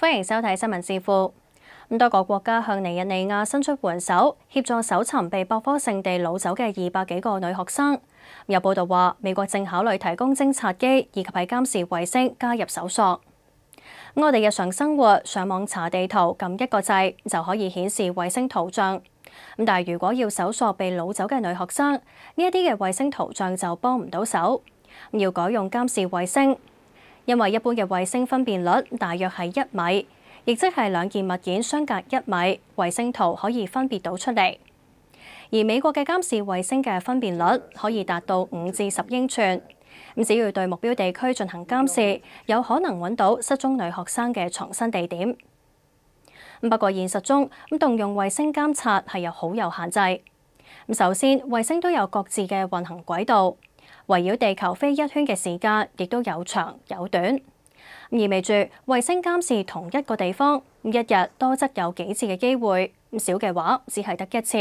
欢迎收睇新闻视库。咁多个国家向尼日利亚伸出援手，协助搜寻被不科圣地掳走嘅二百几个女学生。有报道话，美国正考虑提供侦察机以及系监视卫星加入搜索。我哋日常生活上网查地图，揿一个掣就可以显示卫星图像。咁但系如果要搜索被掳走嘅女学生，呢一啲嘅卫星图像就帮唔到手，要改用监视卫星。因為一般嘅衛星分辨率大約係一米，亦即係兩件物件相隔一米，衛星圖可以分別到出嚟。而美國嘅監視衛星嘅分辨率可以達到五至十英寸，咁只要對目標地區進行監視，有可能揾到失蹤女學生嘅藏身地點。不過現實中，咁動用衛星監察係有好有限制。首先，衛星都有各自嘅運行軌道。围绕地球飞一圈嘅时间亦都有长有短，意味住卫星监视同一个地方一日多则有几次嘅机会，少嘅话只系得一次。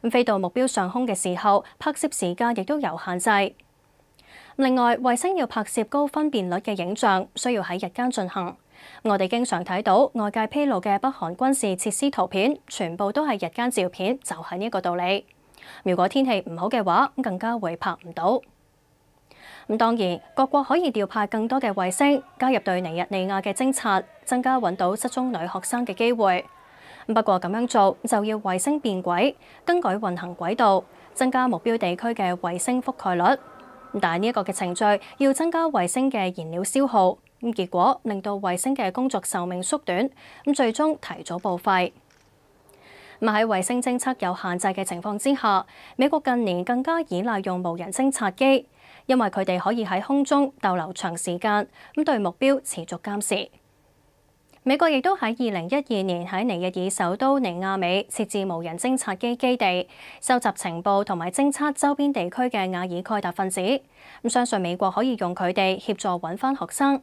飛飞到目标上空嘅时候，拍摄时间亦都有限制。另外，卫星要拍摄高分辨率嘅影像，需要喺日间进行。我哋经常睇到外界披露嘅北韩军事设施图片，全部都系日间照片，就系呢个道理。如果天气唔好嘅话，更加会拍唔到。咁當然，各國可以調派更多嘅衛星加入對尼日利亞嘅偵察，增加揾到失蹤女學生嘅機會。不過咁樣做就要衛星變軌，更改運行軌道，增加目標地區嘅衛星覆蓋率。但係呢一個嘅程序要增加衛星嘅燃料消耗，咁結果令到衛星嘅工作壽命縮短，咁最終提早報廢。咁喺衛星偵測有限制嘅情況之下，美國近年更加依賴用無人偵察機。因为佢哋可以喺空中逗留长时间，咁对目标持续监视。美国亦都喺二零一二年喺尼日尔首都尼亚美设置无人侦察机基地，收集情报同埋侦測周边地区嘅亞尔盖达分子。咁相信美国可以用佢哋协助揾翻学生。